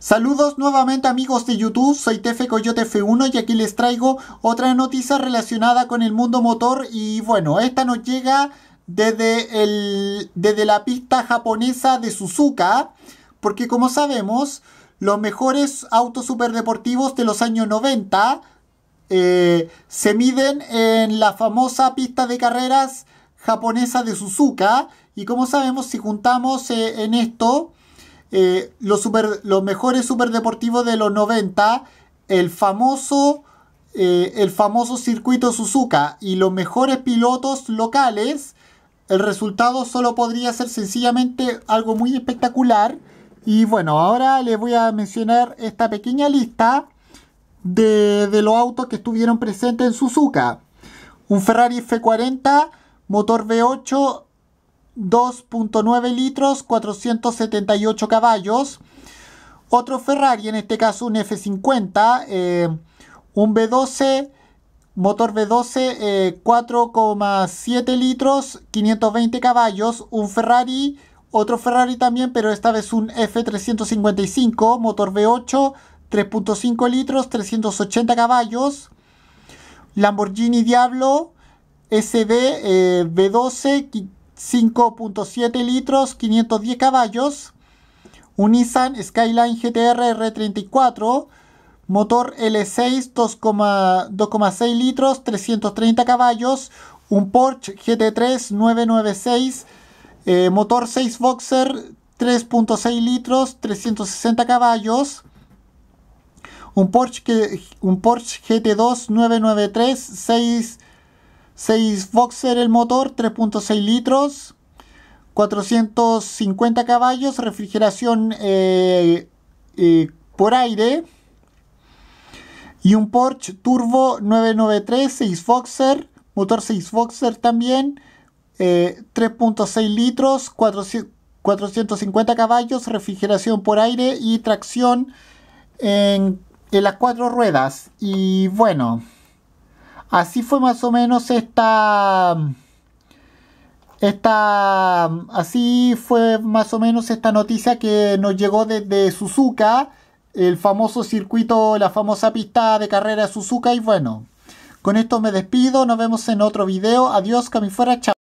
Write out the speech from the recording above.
Saludos nuevamente amigos de YouTube, soy Tefe Coyote F1 y aquí les traigo otra noticia relacionada con el mundo motor y bueno, esta nos llega desde, el, desde la pista japonesa de Suzuka, porque como sabemos, los mejores autos superdeportivos de los años 90 eh, se miden en la famosa pista de carreras japonesa de Suzuka y como sabemos si juntamos eh, en esto eh, los, super, los mejores superdeportivos de los 90, el famoso, eh, el famoso circuito Suzuka y los mejores pilotos locales, el resultado solo podría ser sencillamente algo muy espectacular. Y bueno, ahora les voy a mencionar esta pequeña lista de, de los autos que estuvieron presentes en Suzuka. Un Ferrari F40, motor V8 2.9 litros, 478 caballos. Otro Ferrari, en este caso un F50, eh, un V12, motor V12, 4,7 eh, litros, 520 caballos. Un Ferrari, otro Ferrari también, pero esta vez un F355, motor V8, 3.5 litros, 380 caballos. Lamborghini Diablo, SB V12, eh, 5.7 litros, 510 caballos. Un Nissan Skyline GTR R34, motor L6 2,6 litros, 330 caballos. Un Porsche GT3 996, eh, motor 6 Boxer 3.6 litros, 360 caballos. Un Porsche, un Porsche GT2 993, 6 6 Boxer el motor, 3.6 litros, 450 caballos, refrigeración eh, eh, por aire. Y un Porsche Turbo 993, 6 Boxer, motor 6 Boxer también, 3.6 eh, litros, 450 caballos, refrigeración por aire y tracción en, en las cuatro ruedas. Y bueno. Así fue más o menos esta... Esta, así fue más o menos esta noticia que nos llegó desde Suzuka, el famoso circuito, la famosa pista de carrera Suzuka. Y bueno, con esto me despido, nos vemos en otro video. Adiós, camifuera, chao.